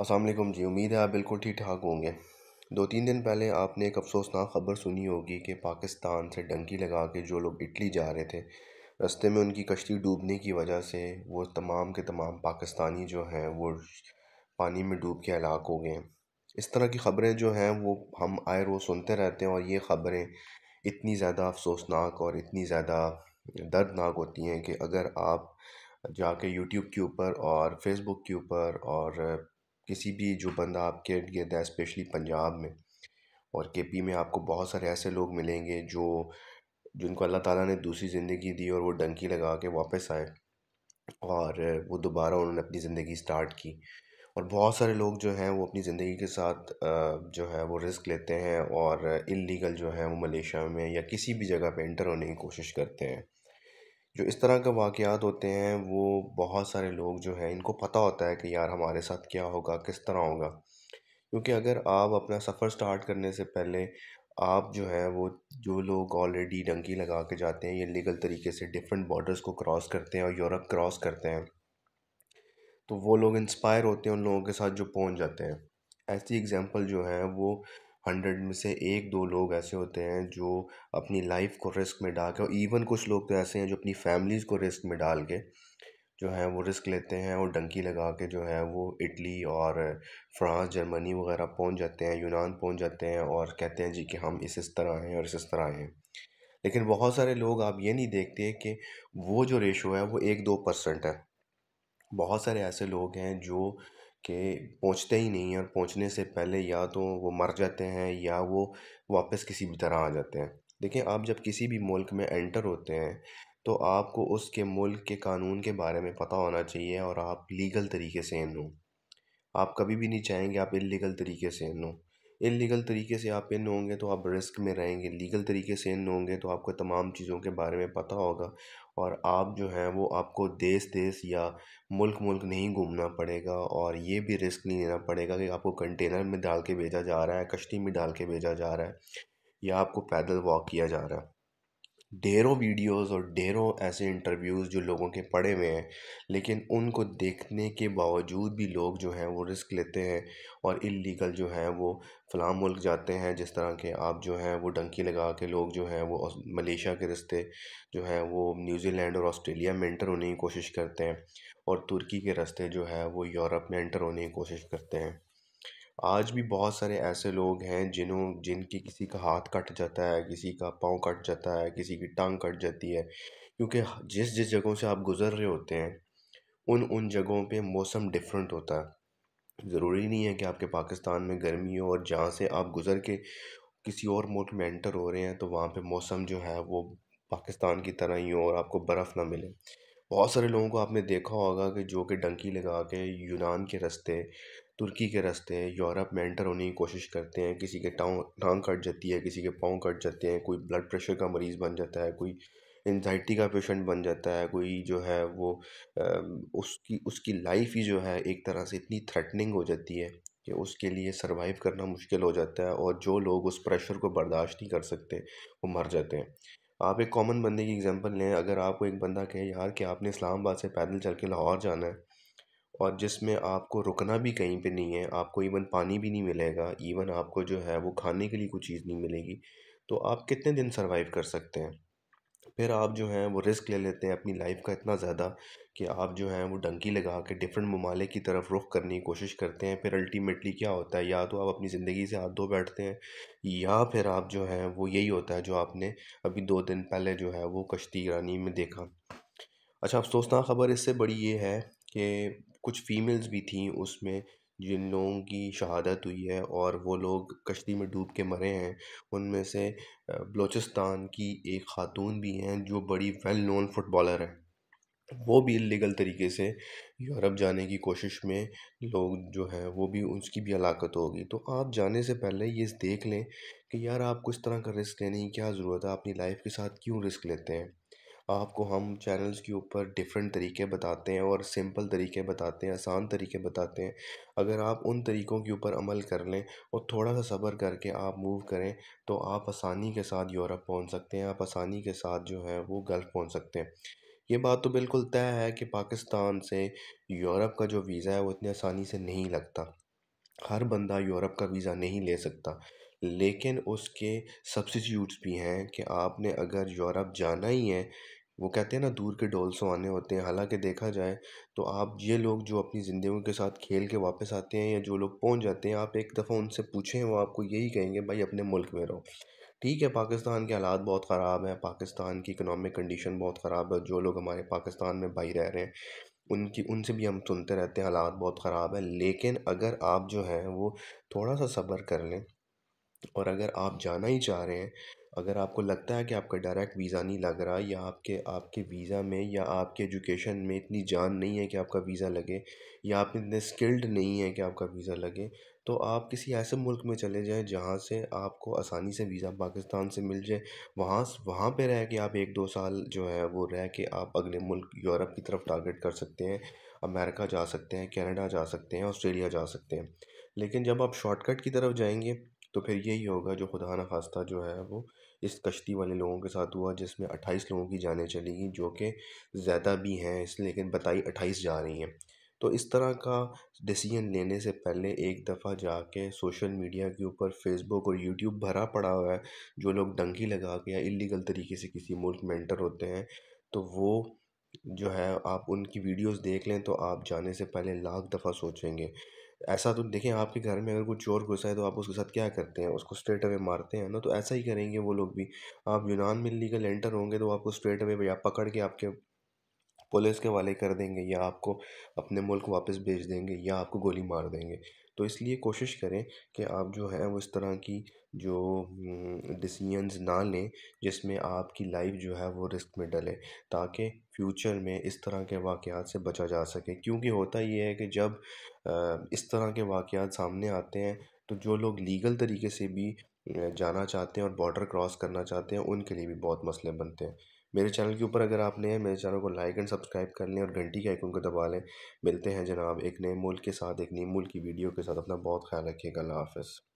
असलम जी उम्मीद है आप बिल्कुल ठीक ठाक होंगे दो तीन दिन पहले आपने एक अफसोसनाक खबर सुनी होगी कि पाकिस्तान से डंकी लगा के जो लोग इटली जा रहे थे रास्ते में उनकी कश्ती डूबने की वजह से वो तमाम के तमाम पाकिस्तानी जो हैं वो पानी में डूब के हलाक हो गए इस तरह की ख़बरें जो हैं वो हम आए रोज़ सुनते रहते हैं और ये ख़बरें इतनी ज़्यादा अफसोसनाक और इतनी ज़्यादा दर्दनाक होती हैं कि अगर आप जाके यूट्यूब के ऊपर और फेसबुक के ऊपर और किसी भी जो बंदा आपके इर्द गिर्द है स्पेशली पंजाब में और के पी में आपको बहुत सारे ऐसे लोग मिलेंगे जो जिनको अल्लाह ताला ने दूसरी ज़िंदगी दी और वो डंकी लगा के वापस आए और वो दोबारा उन्होंने अपनी ज़िंदगी स्टार्ट की और बहुत सारे लोग जो हैं वो अपनी ज़िंदगी के साथ जो है वो रिस्क लेते हैं और इलीगल जो है वो मलेशिया में या किसी भी जगह पे इंटर होने की कोशिश करते हैं जो इस तरह के वाक़ात होते हैं वो बहुत सारे लोग जो हैं इनको पता होता है कि यार हमारे साथ क्या होगा किस तरह होगा क्योंकि अगर आप अपना सफ़र स्टार्ट करने से पहले आप जो है वो जो लोग ऑलरेडी डंकी लगा के जाते हैं या लीगल तरीके से डिफरेंट बॉर्डर्स को क्रॉस करते हैं और यूरोप क्रॉस करते हैं तो वो लोग इंस्पायर होते हैं उन लोगों के साथ जो पहुंच जाते हैं ऐसी एग्जांपल जो है वो हंड्रेड में से एक दो लोग ऐसे होते हैं जो अपनी लाइफ को रिस्क में डाल के और इवन कुछ लोग तो ऐसे हैं जो अपनी फैमिलीज़ को रिस्क में डाल के जो है वो रिस्क लेते हैं और डंकी लगा के जो है वो इटली और फ्रांस जर्मनी वगैरह पहुंच जाते हैं यूनान पहुंच जाते हैं और कहते हैं जी कि हम इस इस तरह आए हैं और इस इस तरह आए हैं लेकिन बहुत सारे लोग आप ये नहीं देखते कि वो जो रेशो है वो एक दो परसेंट है बहुत सारे ऐसे लोग हैं जो कि पहुंचते ही नहीं हैं और पहुंचने से पहले या तो वो मर जाते हैं या वो वापस किसी भी तरह आ जाते हैं देखिए आप जब किसी भी मुल्क में एंटर होते हैं तो आपको उसके मुल्क के कानून के बारे में पता होना चाहिए और आप लीगल तरीके से इन हो आप कभी भी नहीं चाहेंगे आप इलीगल तरीके से इन इलीगल तरीके से आप इन होंगे तो आप रिस्क में रहेंगे लीगल तरीके से इन होंगे तो आपको तमाम चीज़ों के बारे में पता होगा और आप जो हैं वो आपको देश देश या मुल्क मुल्क नहीं घूमना पड़ेगा और ये भी रिस्क नहीं लेना पड़ेगा कि आपको कंटेनर में डाल के भेजा जा रहा है कश्ती में डाल के भेजा जा रहा है या आपको पैदल वॉक किया जा रहा है ढेरों वीडियोज़ और ढेरों ऐसे इंटरव्यूज़ जो लोगों के पड़े हुए हैं लेकिन उनको देखने के बावजूद भी लोग जो हैं वो रिस्क लेते हैं और इलीगल जो हैं वो फ़लाँ मुल्क जाते हैं जिस तरह के आप जो हैं वो डंकी लगा के लोग जो हैं वो मलेशिया के रस्ते जो हैं वो न्यूज़ीलैंड और ऑस्ट्रेलिया में इंटर होने की कोशिश करते हैं और तुर्की के रास्ते जो है वो यूरोप में इंटर होने की कोशिश करते हैं आज भी बहुत सारे ऐसे लोग हैं जिन्हों जिनकी किसी का हाथ कट जाता है किसी का पाँव कट जाता है किसी की टांग कट जाती है क्योंकि जिस जिस जगहों से आप गुज़र रहे होते हैं उन उन जगहों पे मौसम डिफरेंट होता है ज़रूरी नहीं है कि आपके पाकिस्तान में गर्मी हो और जहाँ से आप गुज़र के किसी और मुल्क में एंटर हो रहे हैं तो वहाँ पे मौसम जो है वो पाकिस्तान की तरह ही हो और आपको बर्फ़ ना मिले बहुत सारे लोगों को आपने देखा होगा कि जो कि डंकी लगा के यूनान के रस्ते तुर्की के रास्ते यूरोप में एंटर होने की कोशिश करते हैं किसी के टाँग टाँग कट जाती है किसी के पाँव कट जाते हैं कोई ब्लड प्रेशर का मरीज़ बन जाता है कोई एनजाइटी का पेशेंट बन जाता है कोई जो है वो उसकी उसकी लाइफ ही जो है एक तरह से इतनी थ्रेटनिंग हो जाती है कि उसके लिए सर्वाइव करना मुश्किल हो जाता है और जो लोग उस प्रेशर को बर्दाश्त नहीं कर सकते वो मर जाते हैं आप एक कॉमन बंदे की एग्जांपल लें अगर आपको एक बंदा कहे यार कि आपने इस्लामाबाद से पैदल चल के लाहौर जाना है और जिसमें आपको रुकना भी कहीं पे नहीं है आपको इवन पानी भी नहीं मिलेगा इवन आपको जो है वो खाने के लिए कोई चीज़ नहीं मिलेगी तो आप कितने दिन सर्वाइव कर सकते हैं फिर आप जो हैं वो रिस्क ले लेते हैं अपनी लाइफ का इतना ज़्यादा कि आप जो हैं वो डंकी लगा के डिफरेंट ममालिक की तरफ रुख करने की कोशिश करते हैं फिर अल्टीमेटली क्या होता है या तो आप अपनी ज़िंदगी से हाथ धो बैठते हैं या फिर आप जो हैं वो यही होता है जो आपने अभी दो दिन पहले जो है वो कश्ती रानी में देखा अच्छा अफसोसनाक ख़बर इससे बड़ी ये है कि कुछ फ़ीमेल्स भी थीं उसमें जिन लोगों की शहादत हुई है और वो लोग कश्ती में डूब के मरे हैं उनमें से बलूचिस्तान की एक खातून भी हैं जो बड़ी वेल नोन फुटबॉलर हैं वो भी इलीगल तरीके से यूरोप जाने की कोशिश में लोग जो है वो भी उसकी भी हलाकत होगी तो आप जाने से पहले ये देख लें कि यार आपको इस तरह का रिस्क लेने की क्या ज़रूरत है अपनी लाइफ के साथ क्यों रिस्क लेते हैं आपको हम चैनल्स के ऊपर डिफरेंट तरीके बताते हैं और सिंपल तरीके बताते हैं आसान तरीके बताते हैं अगर आप उन तरीक़ों के ऊपर अमल कर लें और थोड़ा सा सब्र करके आप मूव करें तो आप आसानी के साथ यूरोप पहुंच सकते हैं आप आसानी के साथ जो है वो गल्फ़ पहुंच सकते हैं ये बात तो बिल्कुल तय है कि पाकिस्तान से यूरोप का जो वीज़ा है वो इतनी आसानी से नहीं लगता हर बंदा यूरोप का वीज़ा नहीं ले सकता लेकिन उसके सब्सिट्यूट्स भी हैं कि आपने अगर यूरोप जाना ही है वो कहते हैं ना दूर के डोल सो आने होते हैं हालांकि देखा जाए तो आप ये लोग जो अपनी ज़िंदगियों के साथ खेल के वापस आते हैं या जो लोग पहुंच जाते हैं आप एक दफ़ा उनसे पूछें वो आपको यही कहेंगे भाई अपने मुल्क में रहो ठीक है पाकिस्तान के हालात बहुत ख़राब हैं पाकिस्तान की इकनॉमिक कंडीशन बहुत ख़राब है जो लोग हमारे पाकिस्तान में भाई रह रहे हैं उनकी उनसे भी हम सुनते रहते हैं हालात बहुत ख़राब है लेकिन अगर आप जो हैं वो थोड़ा सा सब्र कर लें और अगर आप जाना ही चाह रहे हैं अगर आपको लगता है कि आपका डायरेक्ट वीज़ा नहीं लग रहा या आपके आपके वीज़ा में या आपके एजुकेशन में इतनी जान नहीं है कि आपका वीज़ा लगे या आप इतने स्किल्ड नहीं है कि आपका वीज़ा लगे तो आप किसी ऐसे मुल्क में चले जाएं जहाँ से आपको आसानी से वीज़ा पाकिस्तान से मिल जाए वहाँ वहाँ पे रह के आप एक दो साल जो है वो रह के आप अगले मुल्क यूरोप की तरफ टारगेट कर सकते हैं अमेरिका जा सकते हैं कनाडा जा सकते हैं ऑस्ट्रेलिया जा सकते हैं लेकिन जब आप शॉर्टकट की तरफ जाएंगे तो फिर यही होगा जो खुदा न खास्ता जो है वो इस कश्ती वाले लोगों के साथ हुआ जिसमें अट्ठाईस लोगों की जानें चली गई जो कि ज़्यादा भी हैं इस लेकिन बताई अट्ठाईस जा रही हैं तो इस तरह का डिसीजन लेने से पहले एक दफ़ा जाके सोशल मीडिया के ऊपर फेसबुक और यूट्यूब भरा पड़ा हुआ है जो लोग डंकी लगा के या इलीगल तरीके से किसी मुल्क में एंटर होते हैं तो वो जो है आप उनकी वीडियोस देख लें तो आप जाने से पहले लाख दफ़ा सोचेंगे ऐसा तो देखें आपके घर में अगर कोई चोर घुसा है तो आप उसके साथ क्या करते हैं उसको स्ट्रेट अवे मारते हैं ना तो ऐसा ही करेंगे वो लोग भी आप यूनान में लीगल एंटर होंगे तो आपको स्ट्रेट अवे भैया पकड़ के आपके पुलिस के वाले कर देंगे या आपको अपने मुल्क वापस भेज देंगे या आपको गोली मार देंगे तो इसलिए कोशिश करें कि आप जो है वो इस तरह की जो डिसीजंस ना लें जिसमें आपकी लाइफ़ जो है वो रिस्क में डले ताकि फ्यूचर में इस तरह के वाक़यात से बचा जा सके क्योंकि होता ये है कि जब इस तरह के वाक़यात सामने आते हैं तो जो लोग लीगल तरीके से भी जाना चाहते हैं और बॉर्डर क्रॉस करना चाहते हैं उनके लिए भी बहुत मसले बनते हैं मेरे चैनल के ऊपर अगर आप नए हैं मेरे चैनल को लाइक एंड सब्सक्राइब कर लें और घंटी के आइकन को दबा लें मिलते हैं जनाब एक नए मुल्क के साथ एक नई मुल्क की वीडियो के साथ अपना बहुत ख्याल रखिएगा अल्लाह हाफ़िज़